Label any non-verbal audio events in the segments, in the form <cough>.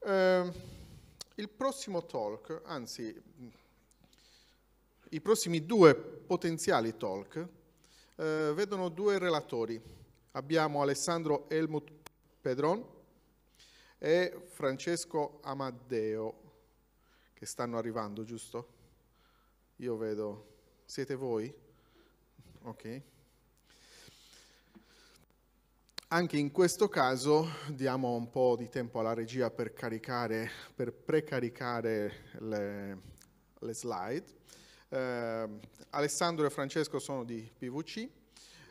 Eh, il prossimo talk, anzi i prossimi due potenziali talk, eh, vedono due relatori. Abbiamo Alessandro Helmut Pedron e Francesco Amadeo, che stanno arrivando, giusto? Io vedo, siete voi? Ok. Anche in questo caso diamo un po' di tempo alla regia per, caricare, per precaricare le, le slide. Eh, Alessandro e Francesco sono di PVC,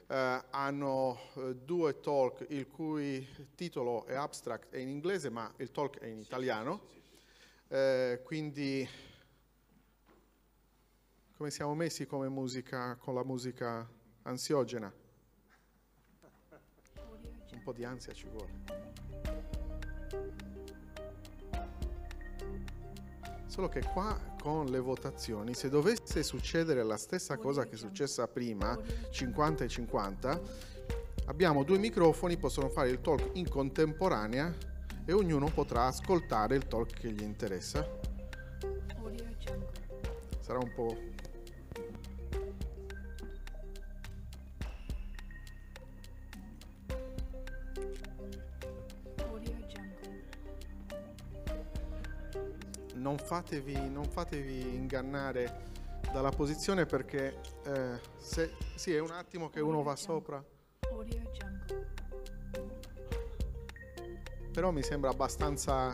eh, hanno eh, due talk il cui titolo è abstract, è in inglese ma il talk è in italiano, eh, quindi come siamo messi come musica, con la musica ansiogena? un po' di ansia ci vuole. Solo che qua con le votazioni, se dovesse succedere la stessa cosa che è successa prima, 50 e 50, abbiamo due microfoni, possono fare il talk in contemporanea e ognuno potrà ascoltare il talk che gli interessa. Sarà un po' fatevi, non fatevi ingannare dalla posizione perché eh, se, sì, è un attimo che uno va sopra. Però mi sembra abbastanza,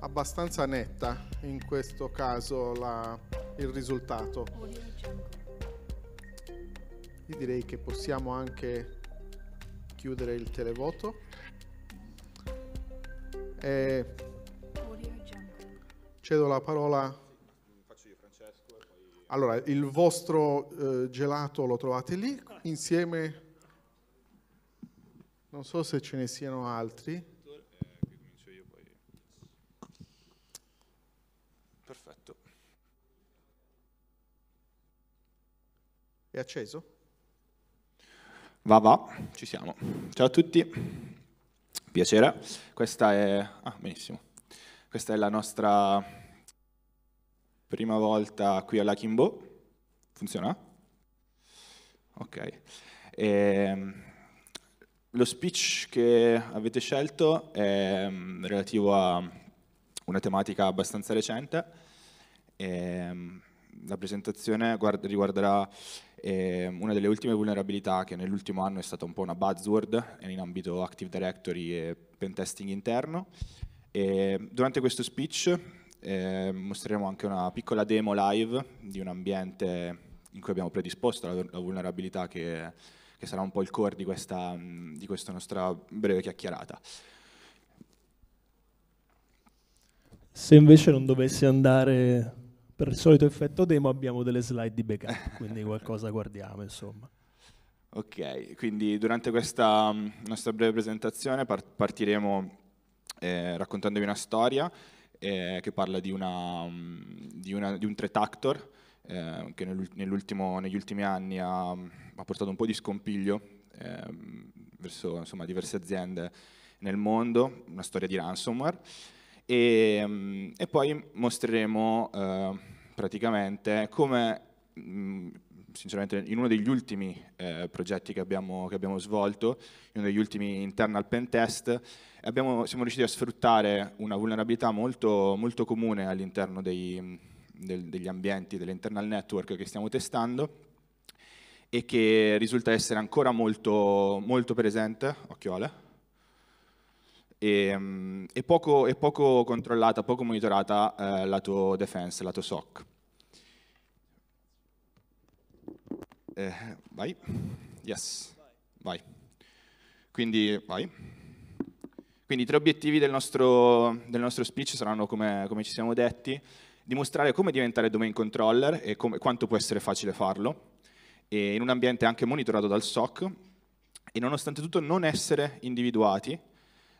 abbastanza netta in questo caso la, il risultato. Io direi che possiamo anche chiudere il televoto. E Cedo la parola. Allora, il vostro eh, gelato lo trovate lì insieme. Non so se ce ne siano altri. Perfetto. È acceso? Va va, ci siamo. Ciao a tutti. Piacere. Questa è... Ah, benissimo. Questa è la nostra prima volta qui alla Kimbo. Funziona? Ok. E, ehm, lo speech che avete scelto è ehm, relativo a una tematica abbastanza recente. E, ehm, la presentazione riguarderà eh, una delle ultime vulnerabilità che nell'ultimo anno è stata un po' una buzzword in ambito Active Directory e pentesting interno e durante questo speech eh, mostreremo anche una piccola demo live di un ambiente in cui abbiamo predisposto la, la vulnerabilità che, che, sarà un po' il core di questa, di questa nostra breve chiacchierata. Se invece non dovesse andare per il solito effetto demo abbiamo delle slide di backup, <laughs> quindi qualcosa guardiamo insomma. Ok, quindi durante questa mm, nostra breve presentazione partiremo eh, raccontandovi una storia eh, che parla di, una, mm, di, una, di un tretactor eh, che negli ultimi anni ha, mm, ha, portato un po' di scompiglio ehm, verso insomma, diverse aziende nel mondo, una storia di ransomware. E, mm, e poi mostreremo eh, praticamente come sinceramente in uno degli ultimi eh, progetti che abbiamo, che abbiamo, svolto, in uno degli ultimi internal pen test, abbiamo, siamo riusciti a sfruttare una vulnerabilità molto, molto comune all'interno del, degli ambienti, dell'internal network che stiamo testando e che risulta essere ancora molto, molto presente, occhiole, e, ehm, e, poco, e, poco, controllata, poco monitorata eh, lato defense, lato SOC. Eh, vai. Yes. Vai. Quindi, vai. Quindi i tre obiettivi del nostro, del nostro speech saranno, come, come, ci siamo detti, dimostrare come diventare domain controller e come, quanto può essere facile farlo, in un ambiente anche monitorato dal SOC, e nonostante tutto non essere individuati,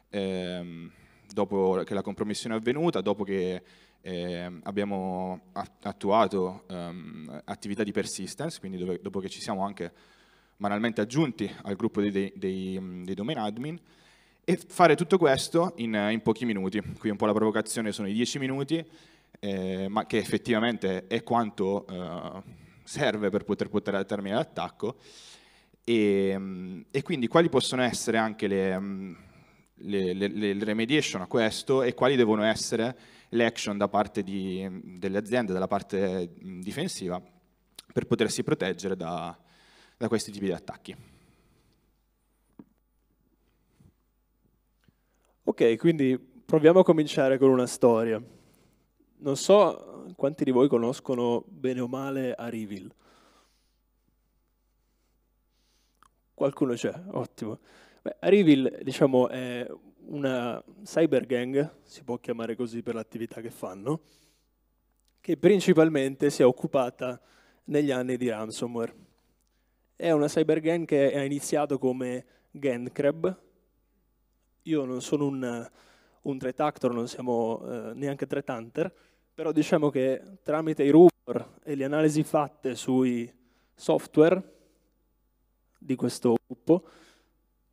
ehm, dopo che la compromissione è avvenuta, dopo che eh, abbiamo attuato ehm, attività di persistence, quindi dove, dopo che ci siamo anche manualmente aggiunti al gruppo dei, dei, dei, dei domain admin, e fare tutto questo in, in, pochi minuti. Qui un po' la provocazione sono i 10 minuti, eh, ma che effettivamente è quanto eh, serve per poter portare a termine l'attacco. E, e, quindi quali possono essere anche le, le, le, le remediation a questo e quali devono essere le action da parte di, delle aziende, dalla parte difensiva, per potersi proteggere da, da questi tipi di attacchi. Ok, quindi proviamo a cominciare con una storia. Non so quanti di voi conoscono bene o male Arivil. Qualcuno c'è, ottimo. Beh, Arivil diciamo, è una cyber gang, si può chiamare così per l'attività che fanno, che principalmente si è occupata negli anni di ransomware. È una cyber gang che ha iniziato come Gencrab. Io non sono un, un threat actor, non siamo eh, neanche threat hunter, però diciamo che tramite i rumor e le analisi fatte sui software di questo gruppo,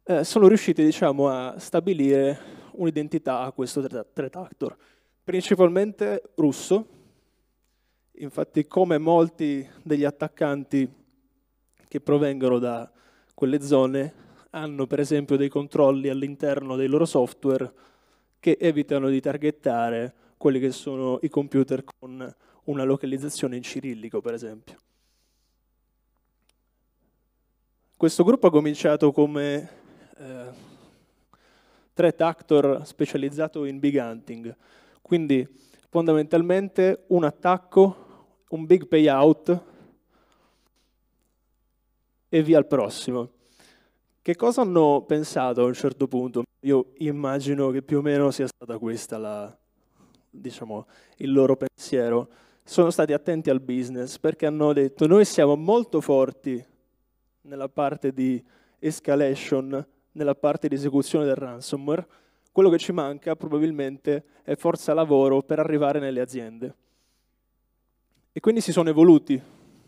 eh, sono riusciti diciamo, a stabilire un'identità a questo Tretactor, principalmente russo, infatti come molti degli attaccanti che provengono da quelle zone hanno per esempio dei controlli all'interno dei loro software che evitano di targettare quelli che sono i computer con una localizzazione in cirillico, per esempio. Questo gruppo ha cominciato come eh, threat actor specializzato in big hunting. Quindi fondamentalmente un attacco, un big payout e via al prossimo. Che cosa hanno pensato a un certo punto? Io immagino che più o meno sia stata questa la, diciamo, il loro pensiero. Sono stati attenti al business perché hanno detto noi siamo molto forti nella parte di escalation nella parte di esecuzione del ransomware, quello che ci manca probabilmente è forza lavoro per arrivare nelle aziende. E quindi si sono evoluti,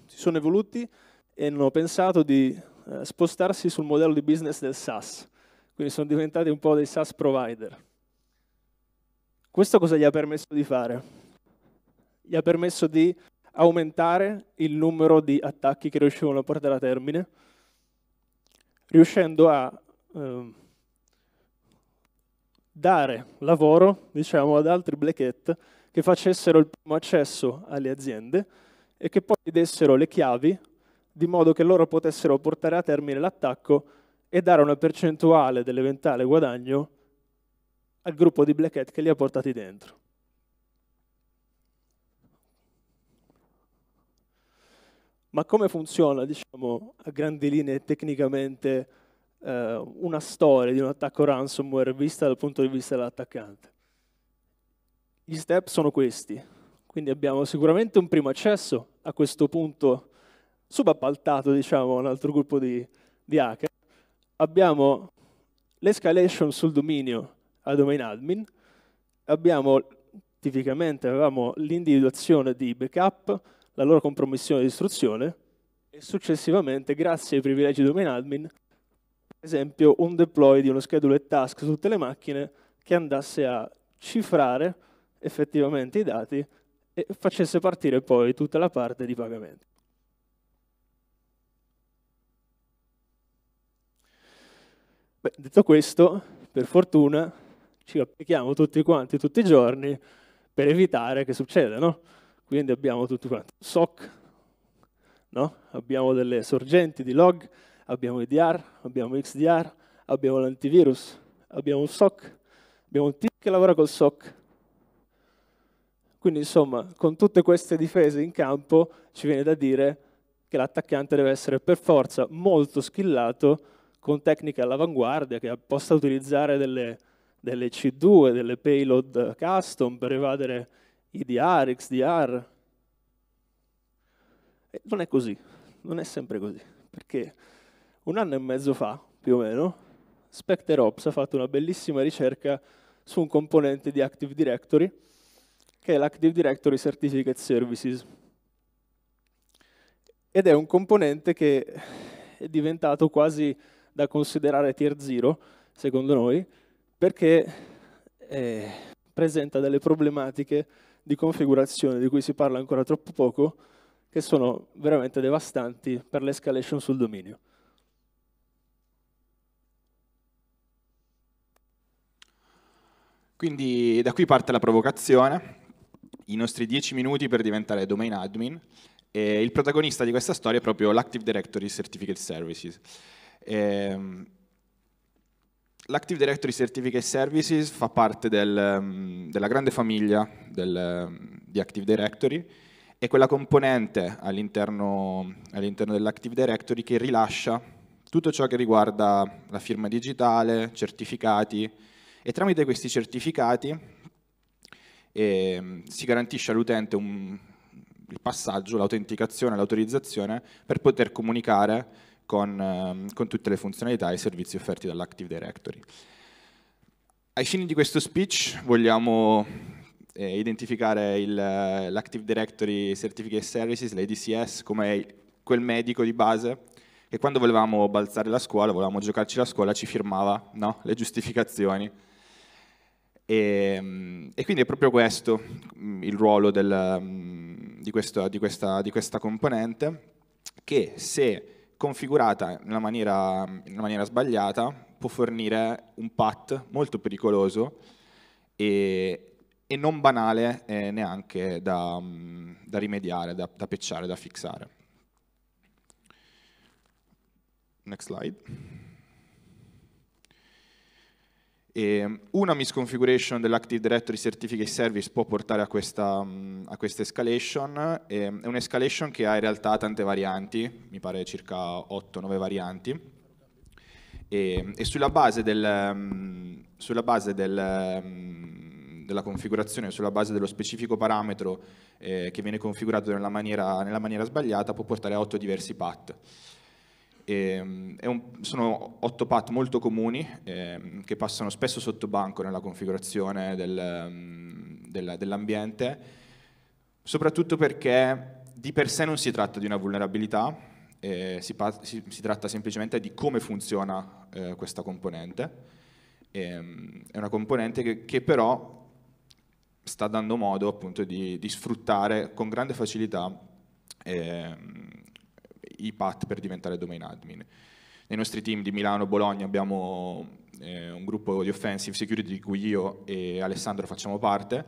si sono evoluti e hanno pensato di eh, spostarsi sul modello di business del SaaS, quindi sono diventati un po' dei SaaS provider. Questo cosa gli ha permesso di fare? Gli ha permesso di aumentare il numero di attacchi che riuscivano a portare a termine, riuscendo a Ehm, dare lavoro diciamo, ad altri black hat che facessero il primo accesso alle aziende e che poi dessero le chiavi di modo che loro potessero portare a termine l'attacco e dare una percentuale dell'eventuale guadagno al gruppo di black hat che li ha portati dentro. Ma come funziona, diciamo, a grandi linee tecnicamente eh, una storia di un attacco ransomware vista dal punto di vista dell'attaccante. Gli step sono questi, quindi abbiamo sicuramente un primo accesso a questo punto subappaltato, diciamo, a un altro gruppo di, di hacker. Abbiamo l'escalation sul dominio a domain admin, abbiamo tipicamente avevamo l'individuazione di backup, la loro compromissione di istruzione e successivamente, grazie ai privilegi domain admin, esempio un deploy di uno schedule task su tutte le macchine che andasse a cifrare effettivamente i dati e facesse partire poi tutta la parte di pagamento. Beh, detto questo, per fortuna ci applichiamo tutti quanti tutti i giorni per evitare che succeda, no? Quindi abbiamo tutti quanti SOC, no? abbiamo delle sorgenti di log, abbiamo EDR, abbiamo XDR, abbiamo l'antivirus, abbiamo un SOC, abbiamo un team che lavora col SOC. Quindi insomma, con tutte queste difese in campo ci viene da dire che l'attaccante deve essere per forza molto skillato con tecniche all'avanguardia che possa utilizzare delle, delle C2, delle payload custom per evadere IDR, XDR. E non è così, non è sempre così, perché un anno e mezzo fa, più o meno, SpecterOps ha fatto una bellissima ricerca su un componente di Active Directory, che è l'Active Directory Certificate Services. Ed è un componente che è diventato quasi da considerare tier 0, secondo noi, perché eh, presenta delle problematiche di configurazione di cui si parla ancora troppo poco, che sono veramente devastanti per l'escalation sul dominio. Quindi da qui parte la provocazione, i nostri 10 minuti per diventare domain admin e il protagonista di questa storia è proprio l'Active Directory Certificate Services. Ehm, L'Active Directory Certificate Services fa parte del, mm, della grande famiglia del, mm, di Active Directory è quella componente all'interno all dell'Active Directory che rilascia tutto ciò che riguarda la firma digitale, certificati, e tramite questi certificati eh, si garantisce all'utente il passaggio, l'autenticazione, l'autorizzazione per poter comunicare con, eh, con tutte le funzionalità e i servizi offerti dall'Active Directory. Ai fini di questo speech vogliamo eh, identificare l'Active Directory Certificate Services, l'ADCS, come quel medico di base che quando volevamo balzare la scuola, volevamo giocarci la scuola, ci firmava no? le giustificazioni e, ehm, e, quindi è proprio questo mm, il ruolo del, mm, di, questo, di, questa, di, questa, componente che se configurata nella maniera, in maniera sbagliata può fornire un path molto pericoloso e, e non banale eh, neanche da, mm, da rimediare, da, da pecciare, da fixare. Next slide. E ehm, una misconfiguration dell'Active Directory Certificate Service può portare a questa, mm, a questa escalation, ehm, è un'escalation che ha in realtà tante varianti, mi pare circa 8-9 varianti, e, ehm, e, sulla base, del, mm, sulla base del, mm, della configurazione, sulla base dello specifico parametro eh, che viene configurato nella maniera, nella maniera sbagliata può portare a 8 diversi path. E, ehm, un, sono otto path molto comuni eh, che passano spesso sotto banco nella configurazione del, ehm, del, dell'ambiente, soprattutto perché di per sé non si tratta di una vulnerabilità, eh, si, si, si, tratta semplicemente di come funziona eh, questa componente. E, ehm, è una componente che, che, però sta dando modo appunto di, di sfruttare con grande facilità i path per diventare domain admin. Nei nostri team di Milano e Bologna abbiamo eh, un gruppo di offensive security di cui io e Alessandro facciamo parte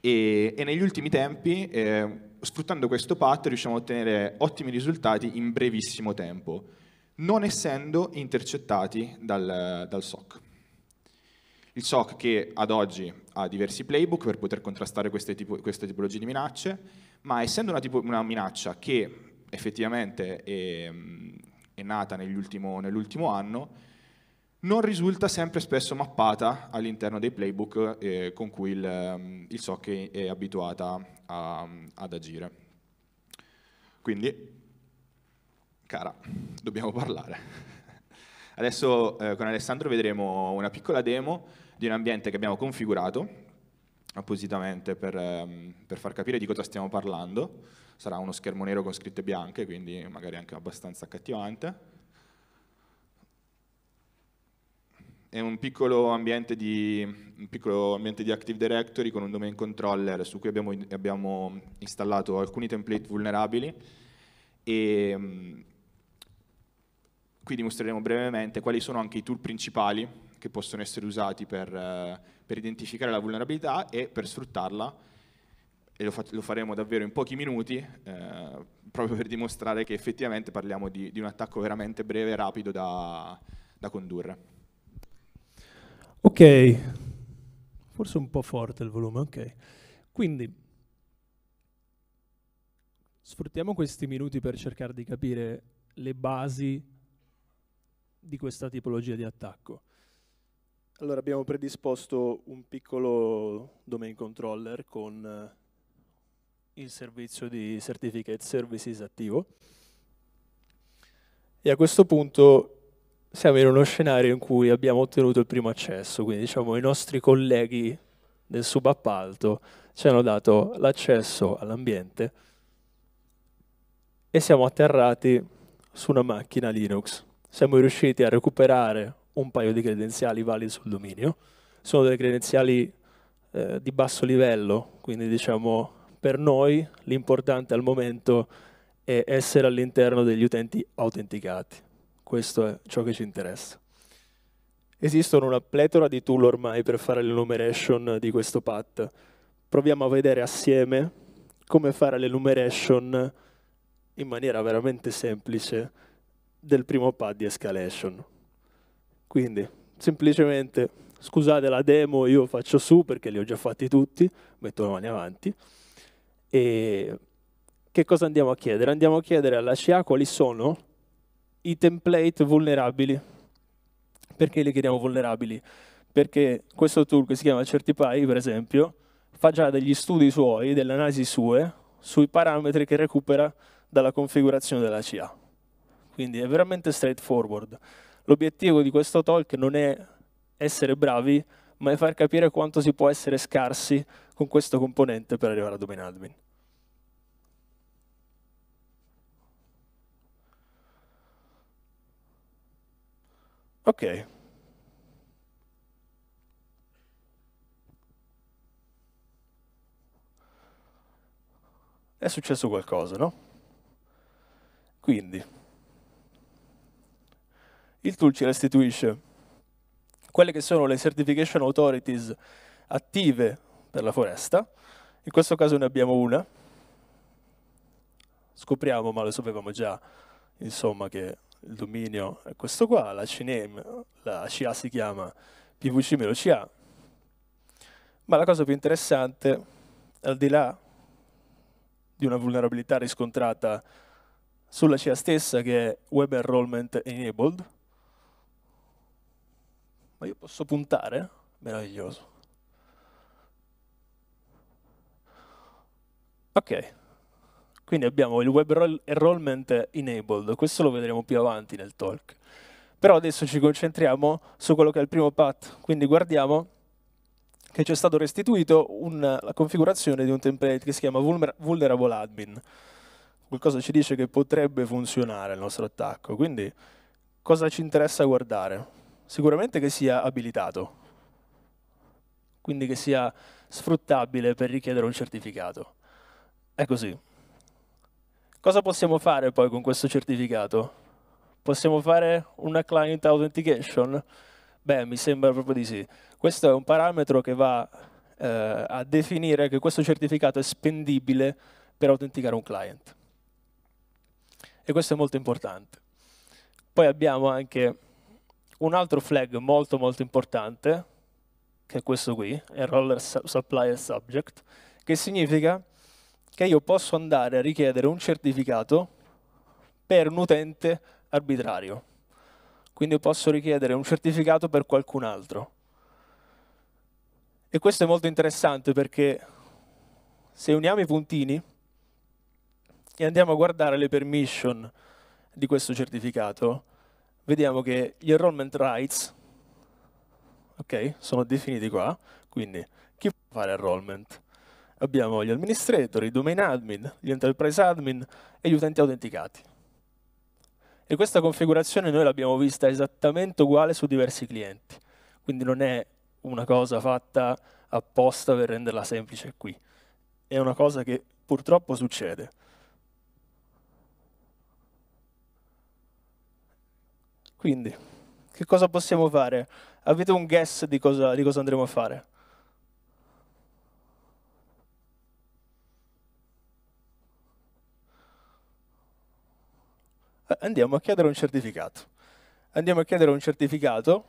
e, e negli ultimi tempi, eh, sfruttando questo path, riusciamo a ottenere ottimi risultati in brevissimo tempo, non essendo intercettati dal, dal SOC. Il SOC che ad oggi ha diversi playbook per poter contrastare queste, tipo, queste tipologie di minacce, ma essendo una, tipo, una minaccia che effettivamente è, mm, è nata nell'ultimo, nell'ultimo anno, non risulta sempre spesso mappata all'interno dei playbook eh, con cui il, mm, il SOC è, è abituata a, mm, ad agire. Quindi, cara, dobbiamo parlare. Adesso eh, con Alessandro vedremo una piccola demo di un ambiente che abbiamo configurato appositamente per, per far capire di cosa stiamo parlando sarà uno schermo nero con scritte bianche, quindi magari anche abbastanza accattivante. È un piccolo ambiente di, un piccolo ambiente di Active Directory con un domain controller su cui abbiamo, abbiamo installato alcuni template vulnerabili e mm, qui dimostreremo brevemente quali sono anche i tool principali che possono essere usati per, eh, per identificare la vulnerabilità e per sfruttarla e lo, fa lo, faremo davvero in pochi minuti, eh, proprio per dimostrare che effettivamente parliamo di, di un attacco veramente breve e rapido da, da, condurre. Ok, forse un po' forte il volume, ok. Quindi sfruttiamo questi minuti per cercare di capire le basi di questa tipologia di attacco. Allora abbiamo predisposto un piccolo domain controller con eh, il servizio di Certificate Services attivo. E a questo punto siamo in uno scenario in cui abbiamo ottenuto il primo accesso, quindi diciamo i nostri colleghi del subappalto ci hanno dato l'accesso all'ambiente e siamo atterrati su una macchina Linux. Siamo riusciti a recuperare un paio di credenziali validi sul dominio, sono delle credenziali eh, di basso livello, quindi diciamo per noi l'importante al momento è essere all'interno degli utenti autenticati. Questo è ciò che ci interessa. Esistono una pletora di tool ormai per fare l'enumeration di questo path. Proviamo a vedere assieme come fare l'enumeration in maniera veramente semplice del primo path di escalation. Quindi, semplicemente, scusate la demo, io faccio su perché li ho già fatti tutti, metto le mani avanti. E che cosa andiamo a chiedere? Andiamo a chiedere alla SCA quali sono i template vulnerabili. Perché li chiediamo vulnerabili? Perché questo tool che si chiama Certify, per esempio, fa già degli studi suoi, delle analisi sue, sui parametri che recupera dalla configurazione della CA. Quindi è veramente straightforward. L'obiettivo di questo talk non è essere bravi ma è far capire quanto si può essere scarsi con questo componente per arrivare a domain admin. Ok. È successo qualcosa, no? Quindi, il tool ci restituisce quelle che sono le certification authorities attive per la foresta. In questo caso ne abbiamo una. Scopriamo, ma lo sapevamo già, insomma, che il dominio è questo qua, la CNAME, la CA si chiama PVC-CA. Ma la cosa più interessante, al di là di una vulnerabilità riscontrata sulla CA stessa, che è Web Enrollment Enabled, ma io posso puntare? Meraviglioso. Ok, quindi abbiamo il web enrollment enabled, questo lo vedremo più avanti nel talk. Però adesso ci concentriamo su quello che è il primo path, quindi guardiamo che ci è stato restituito una, la configurazione di un template che si chiama vulnerable admin. Qualcosa ci dice che potrebbe funzionare il nostro attacco, quindi cosa ci interessa guardare? Sicuramente che sia abilitato, quindi che sia sfruttabile per richiedere un certificato. È così. Cosa possiamo fare poi con questo certificato? Possiamo fare una client authentication? Beh, mi sembra proprio di sì. Questo è un parametro che va eh, a definire che questo certificato è spendibile per autenticare un client. E questo è molto importante. Poi abbiamo anche un altro flag molto molto importante, che è questo qui, enroller supplier subject, che significa che io posso andare a richiedere un certificato per un utente arbitrario. Quindi posso richiedere un certificato per qualcun altro. E questo è molto interessante perché se uniamo i puntini e andiamo a guardare le permission di questo certificato, vediamo che gli enrollment rights okay, sono definiti qua, quindi chi può fare enrollment? Abbiamo gli administrator, i domain admin, gli enterprise admin e gli utenti autenticati. E questa configurazione noi l'abbiamo vista esattamente uguale su diversi clienti, quindi non è una cosa fatta apposta per renderla semplice qui, è una cosa che purtroppo succede. Quindi, che cosa possiamo fare? Avete un guess di cosa, di cosa andremo a fare? Eh, andiamo a chiedere un certificato. Andiamo a chiedere un certificato.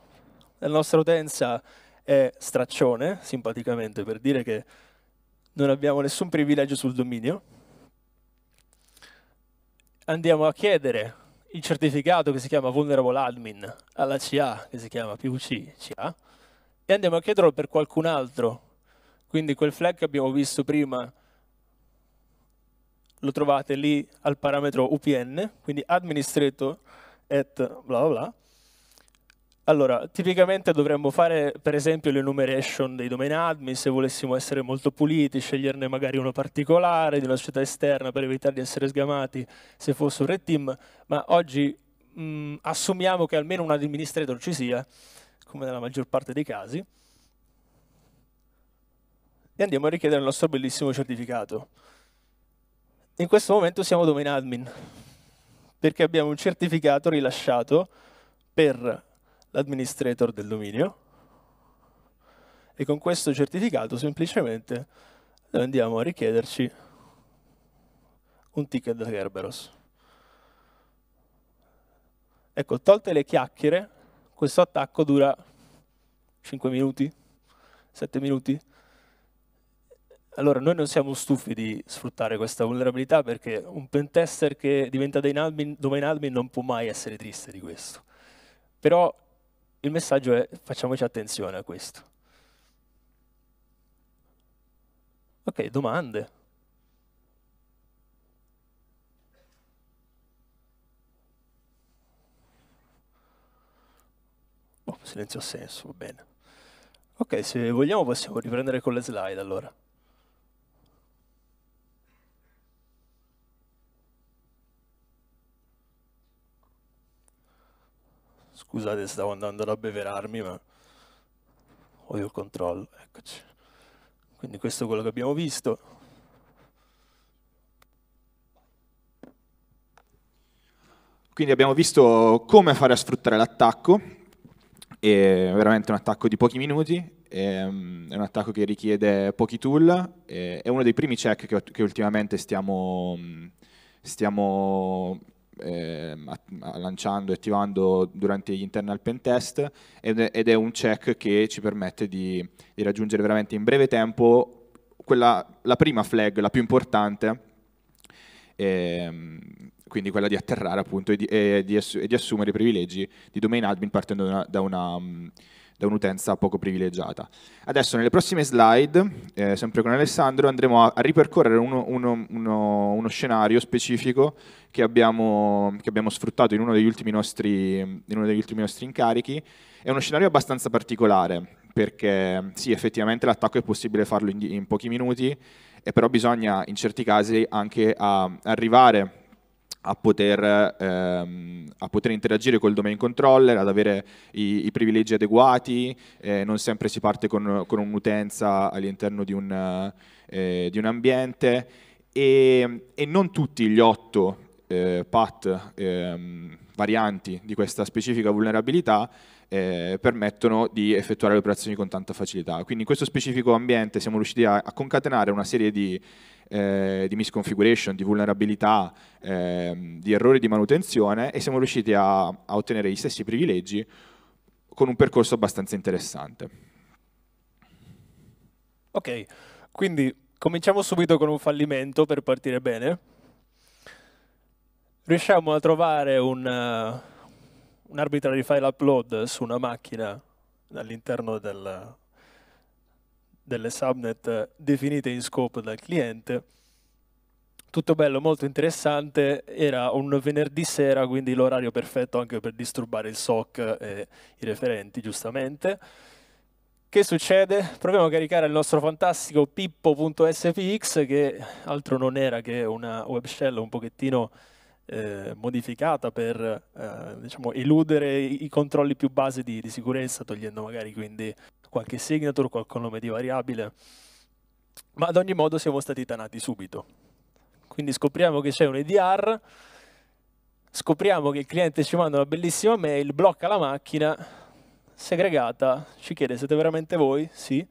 La nostra utenza è straccione, simpaticamente, per dire che non abbiamo nessun privilegio sul dominio. Andiamo a chiedere il certificato che si chiama Vulnerable Admin alla CA che si chiama PVC CA e andiamo a chiederlo per qualcun altro. Quindi quel flag che abbiamo visto prima lo trovate lì al parametro UPN, quindi administrator at bla bla bla, allora, tipicamente dovremmo fare per esempio l'enumeration dei domain admin se volessimo essere molto puliti, sceglierne magari uno particolare di una società esterna per evitare di essere sgamati se fosse un red team, ma oggi mh, mm, assumiamo che almeno un administrator ci sia, come nella maggior parte dei casi, e andiamo a richiedere il nostro bellissimo certificato. In questo momento siamo domain admin, perché abbiamo un certificato rilasciato per l'administrator del dominio e con questo certificato semplicemente noi andiamo a richiederci un ticket da Kerberos. Ecco, tolte le chiacchiere, questo attacco dura 5 minuti, 7 minuti. Allora, noi non siamo stufi di sfruttare questa vulnerabilità perché un pentester che diventa domain admin non può mai essere triste di questo. Però il messaggio è facciamoci attenzione a questo. Ok, domande. Oh, silenzio senso, va bene. Ok, se vogliamo possiamo riprendere con le slide allora. Scusate, stavo andando ad abbeverarmi, ma odio il controllo. Eccoci. Quindi questo è quello che abbiamo visto. Quindi abbiamo visto come fare a sfruttare l'attacco, è veramente un attacco di pochi minuti, mm, è un attacco che richiede pochi tool, è uno dei primi check che, ultimamente stiamo, mm, stiamo eh, lanciando e attivando durante gli internal pen test ed è, ed è un check che ci permette di, di raggiungere veramente in breve tempo quella, la prima flag, la più importante, ehm, quindi quella di atterrare appunto e di, e, di e di, assumere i privilegi di domain admin partendo da una, da una mm, da un'utenza poco privilegiata. Adesso nelle prossime slide, eh, sempre con Alessandro, andremo a, a ripercorrere uno, uno, uno, uno, scenario specifico che abbiamo, che abbiamo sfruttato in uno, nostri, in uno degli ultimi nostri incarichi. È uno scenario abbastanza particolare, perché sì, effettivamente l'attacco è possibile farlo in, in pochi minuti, e però bisogna in certi casi anche arrivare a poter, ehm, a poter, interagire col domain controller, ad avere i, i privilegi adeguati, eh, non sempre si parte con, con un'utenza all'interno di, un, eh, di un, ambiente e, e, non tutti gli otto eh, path ehm, varianti di questa specifica vulnerabilità eh, permettono di effettuare le operazioni con tanta facilità. Quindi in questo specifico ambiente siamo riusciti a, a concatenare una serie di eh, di misconfiguration, di vulnerabilità, eh, di errori di manutenzione e siamo riusciti a, a ottenere gli stessi privilegi con un percorso abbastanza interessante. Ok, quindi cominciamo subito con un fallimento per partire bene. Riusciamo a trovare un, uh, un arbitrary file upload su una macchina all'interno del, delle subnet definite in scope dal cliente. Tutto bello, molto interessante, era un venerdì sera, quindi l'orario perfetto anche per disturbare il SOC e i referenti, giustamente. Che succede? Proviamo a caricare il nostro fantastico pippo.spx, che altro non era che una web shell un pochettino eh, modificata per eh, diciamo, eludere i controlli più base di, di sicurezza, togliendo magari quindi qualche signature, qualche nome di variabile, ma ad ogni modo siamo stati tanati subito. Quindi scopriamo che c'è un EDR, scopriamo che il cliente ci manda una bellissima mail, blocca la macchina, segregata, ci chiede siete veramente voi? Sì.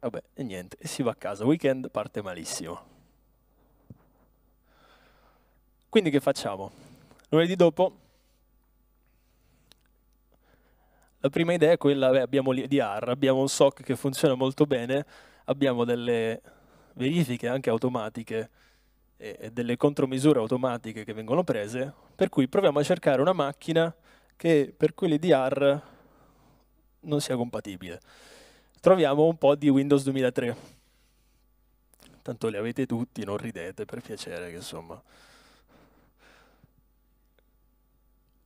Vabbè, e niente, e si va a casa. Weekend parte malissimo. Quindi che facciamo? Lunedì dopo La prima idea è quella, beh, abbiamo l'IDR, abbiamo un SOC che funziona molto bene, abbiamo delle verifiche anche automatiche e delle contromisure automatiche che vengono prese, per cui proviamo a cercare una macchina che per cui l'IDR non sia compatibile. Troviamo un po' di Windows 2003. Tanto li avete tutti, non ridete per piacere, che insomma...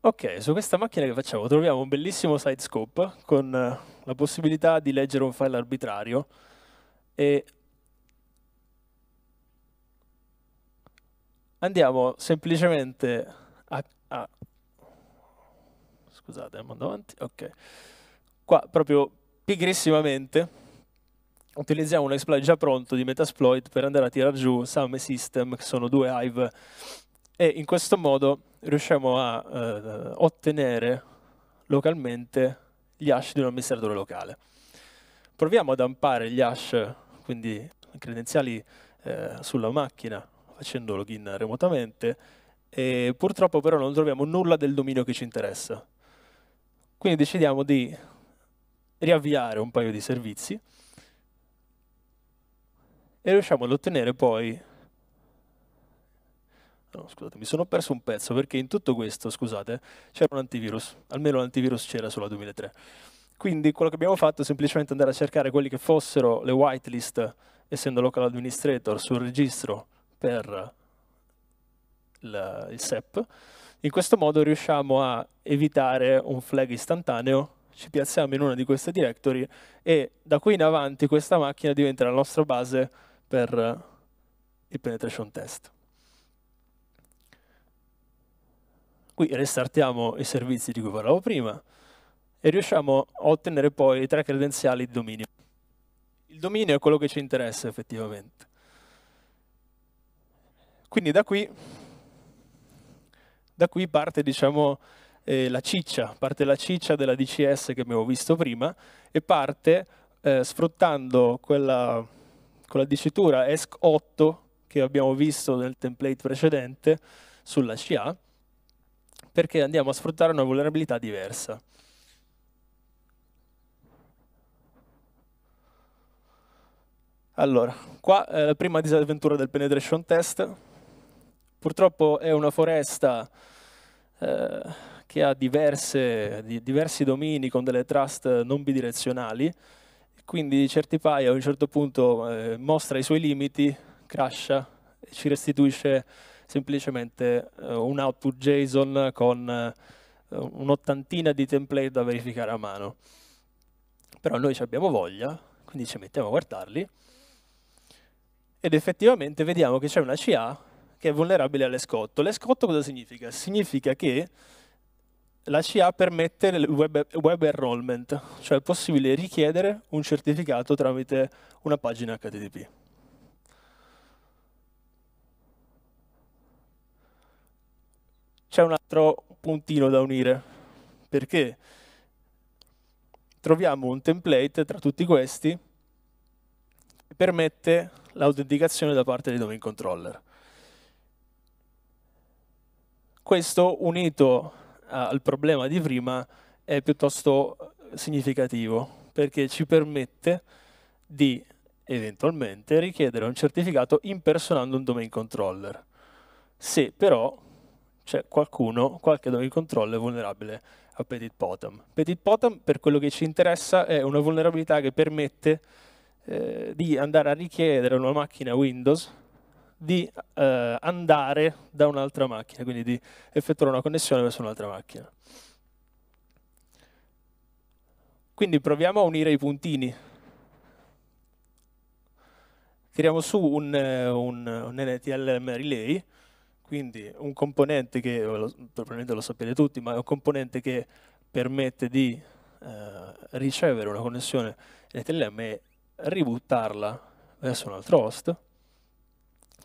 Ok, su questa macchina che facciamo? Troviamo un bellissimo side scope con eh, la possibilità di leggere un file arbitrario e andiamo semplicemente a, a scusate, andiamo avanti, ok. Qua proprio pigrissimamente utilizziamo un exploit già pronto di Metasploit per andare a tirar giù Sum e System, che sono due hive, e in questo modo riusciamo a eh, ottenere localmente gli hash di un amministratore locale. Proviamo ad ampare gli hash, quindi credenziali eh, sulla macchina, facendo login remotamente, e purtroppo però non troviamo nulla del dominio che ci interessa. Quindi decidiamo di riavviare un paio di servizi e riusciamo ad ottenere poi No, scusate, mi sono perso un pezzo perché in tutto questo, scusate, c'era un antivirus, almeno l'antivirus c'era sulla 2003. Quindi quello che abbiamo fatto è semplicemente andare a cercare quelli che fossero le whitelist, essendo local administrator, sul registro per la, il SEP. In questo modo riusciamo a evitare un flag istantaneo, ci piazziamo in una di queste directory e da qui in avanti questa macchina diventa la nostra base per il penetration test. Qui restartiamo i servizi di cui parlavo prima e riusciamo a ottenere poi i tre credenziali di dominio. Il dominio è quello che ci interessa effettivamente. Quindi da qui, da qui parte diciamo, eh, la ciccia, parte la ciccia della DCS che abbiamo visto prima e parte eh, sfruttando quella, quella dicitura ESC8 che abbiamo visto nel template precedente sulla CA, perché andiamo a sfruttare una vulnerabilità diversa. Allora, qua è la prima disavventura del penetration test. Purtroppo è una foresta eh, che ha diverse, di, diversi domini con delle trust non bidirezionali, quindi Certify a un certo punto eh, mostra i suoi limiti, crasha, e ci restituisce semplicemente eh, un output JSON con eh, un'ottantina di template da verificare a mano. Però noi ci abbiamo voglia, quindi ci mettiamo a guardarli ed effettivamente vediamo che c'è una CA che è vulnerabile all'escotto. L'escotto cosa significa? Significa che la CA permette il web, web, enrollment, cioè è possibile richiedere un certificato tramite una pagina HTTP. c'è un altro puntino da unire, perché troviamo un template tra tutti questi che permette l'autenticazione da parte dei domain controller. Questo unito al problema di prima è piuttosto significativo perché ci permette di eventualmente richiedere un certificato impersonando un domain controller. Se però c'è cioè, qualcuno, qualche dono di controllo è vulnerabile a Petit Potam. Petit Potam, per quello che ci interessa, è una vulnerabilità che permette eh, di andare a richiedere a una macchina Windows di eh, andare da un'altra macchina, quindi di effettuare una connessione verso un'altra macchina. Quindi proviamo a unire i puntini. Tiriamo su un, eh, un, un NTLM relay, quindi un componente che, probabilmente lo sapete tutti, ma è un componente che permette di eh, ricevere una connessione NTLM e ributtarla verso un altro host.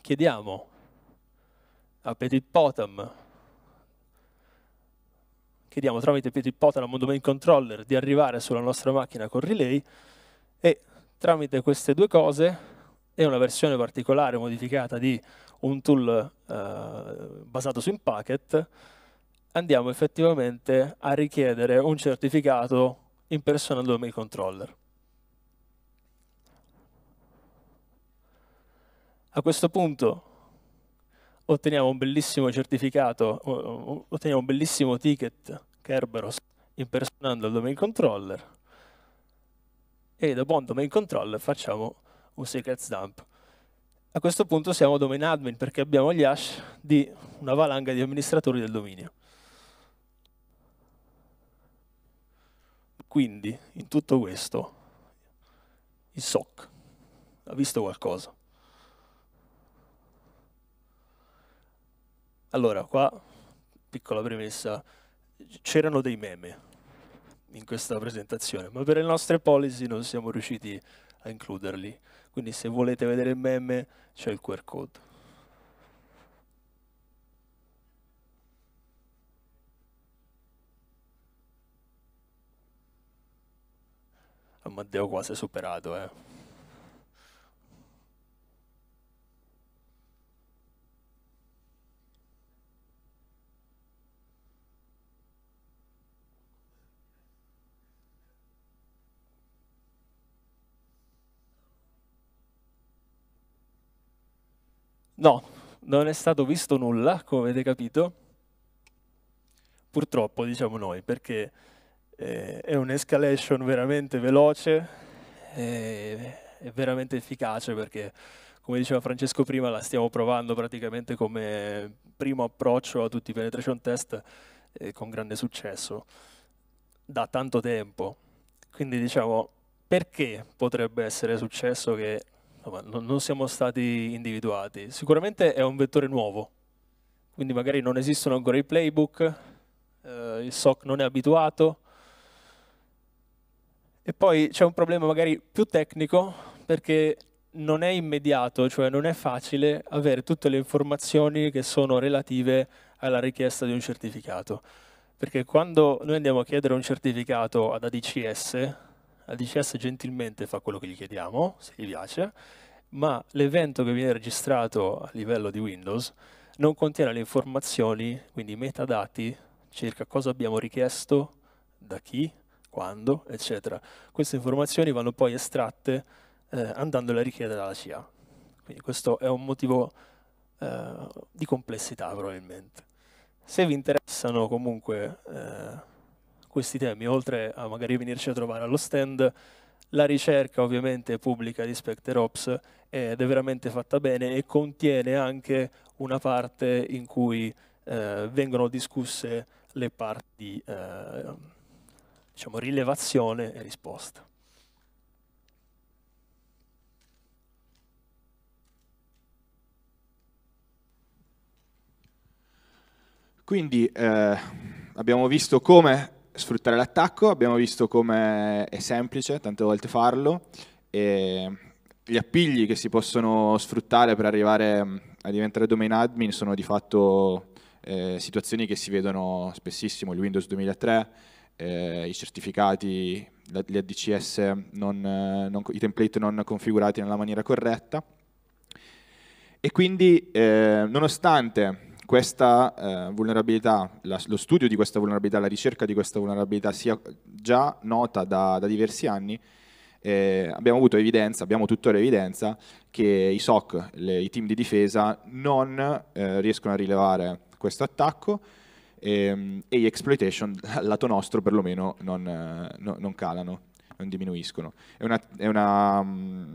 Chiediamo a petitpotam, chiediamo tramite petitpotam a un domain controller di arrivare sulla nostra macchina con relay e tramite queste due cose e una versione particolare modificata di un tool eh, basato su Impacket, andiamo effettivamente a richiedere un certificato in persona domain controller. A questo punto otteniamo un bellissimo certificato, otteniamo un bellissimo ticket Kerberos impersonando il domain controller e da buon domain controller facciamo un secrets dump a questo punto siamo domain admin perché abbiamo gli hash di una valanga di amministratori del dominio. Quindi, in tutto questo, il SOC ha visto qualcosa. Allora, qua, piccola premessa, c'erano dei meme in questa presentazione, ma per le nostre policy non siamo riusciti a includerli. Quindi se volete vedere il meme c'è il QR code. Matteo quasi superato, eh. No, non è stato visto nulla, come avete capito, purtroppo diciamo noi, perché eh, è un'escalation veramente veloce, e è veramente efficace perché, come diceva Francesco prima, la stiamo provando praticamente come primo approccio a tutti i penetration test eh, con grande successo, da tanto tempo. Quindi diciamo, perché potrebbe essere successo che insomma, non siamo stati individuati. Sicuramente è un vettore nuovo, quindi magari non esistono ancora i playbook, eh, il SOC non è abituato. E poi c'è un problema magari più tecnico perché non è immediato, cioè non è facile avere tutte le informazioni che sono relative alla richiesta di un certificato. Perché quando noi andiamo a chiedere un certificato ad ADCS, la DCS gentilmente fa quello che gli chiediamo, se gli piace, ma l'evento che viene registrato a livello di Windows non contiene le informazioni, quindi i metadati, circa cosa abbiamo richiesto, da chi, quando, eccetera. Queste informazioni vanno poi estratte eh, andandole a richiedere alla CIA. Quindi questo è un motivo eh, di complessità probabilmente. Se vi interessano comunque... Eh, questi temi, oltre a magari venirci a trovare allo stand, la ricerca ovviamente pubblica di Specter Ops ed è veramente fatta bene e contiene anche una parte in cui eh, vengono discusse le parti di eh, diciamo, rilevazione e risposta. Quindi eh, abbiamo visto come sfruttare l'attacco, abbiamo visto come è semplice tante volte farlo e gli appigli che si possono sfruttare per arrivare mm, a diventare domain admin sono di fatto eh, situazioni che si vedono spessissimo, il Windows 2003, eh, i certificati, gli ADCS, non, eh, non, i template non configurati nella maniera corretta e quindi eh, nonostante questa eh, vulnerabilità, la, lo studio di questa vulnerabilità, la ricerca di questa vulnerabilità sia già nota da, da diversi anni, eh, abbiamo avuto evidenza, abbiamo tuttora evidenza, che i SOC, le, i team di difesa, non eh, riescono a rilevare questo attacco ehm, e gli exploitation, dal <laughs> lato nostro perlomeno, non, eh, no, non calano, non diminuiscono. È una, è una mm,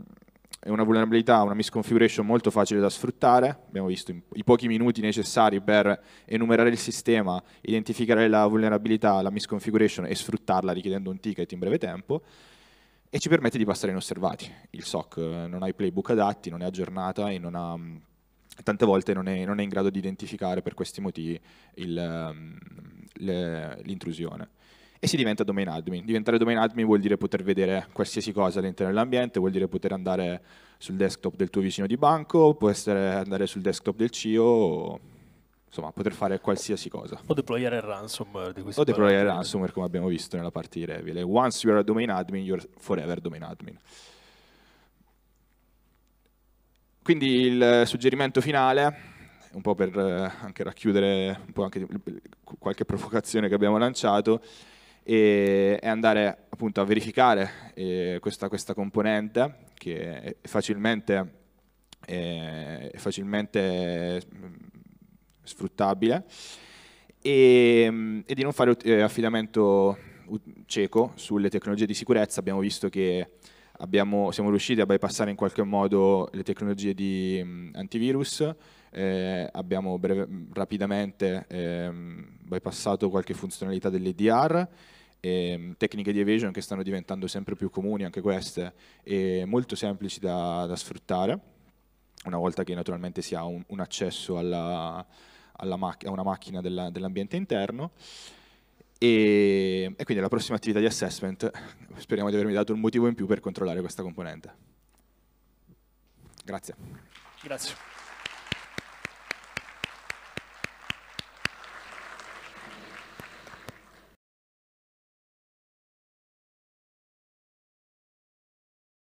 è una vulnerabilità, una misconfiguration molto facile da sfruttare, abbiamo visto i pochi minuti necessari per enumerare il sistema, identificare la vulnerabilità, la misconfiguration e sfruttarla richiedendo un ticket in breve tempo, e ci permette di passare inosservati. Il SOC eh, non ha i playbook adatti, non è aggiornata e non ha, mm, tante volte non è, non è in grado di identificare per questi motivi mm, l'intrusione e si diventa domain admin. Diventare domain admin vuol dire poter vedere qualsiasi cosa all'interno dell'ambiente, vuol dire poter andare sul desktop del tuo vicino di banco, può essere andare sul desktop del CIO, insomma poter fare qualsiasi cosa. O deployare il ransomware di questo. O deployare il ransomware come abbiamo visto nella parte di Revile. Once you're a domain admin, you're forever domain admin. Quindi il suggerimento finale un po' per eh, anche racchiudere un po anche qualche provocazione che abbiamo lanciato, e, e andare appunto a verificare eh, questa, questa, componente che è facilmente, è facilmente mm, sfruttabile e, mm, e, di non fare eh, affidamento cieco sulle tecnologie di sicurezza. Abbiamo visto che abbiamo, siamo riusciti a bypassare in qualche modo le tecnologie di mm, antivirus eh, abbiamo breve, mm, rapidamente ehm, bypassato qualche funzionalità dell'EDR, ehm, tecniche di evasion che stanno diventando sempre più comuni anche queste e molto semplici da, da sfruttare, una volta che naturalmente si ha un, un accesso alla, alla a una macchina dell'ambiente interno. E, e, quindi la prossima attività di assessment speriamo di avermi dato un motivo in più per controllare questa componente. Grazie. Grazie.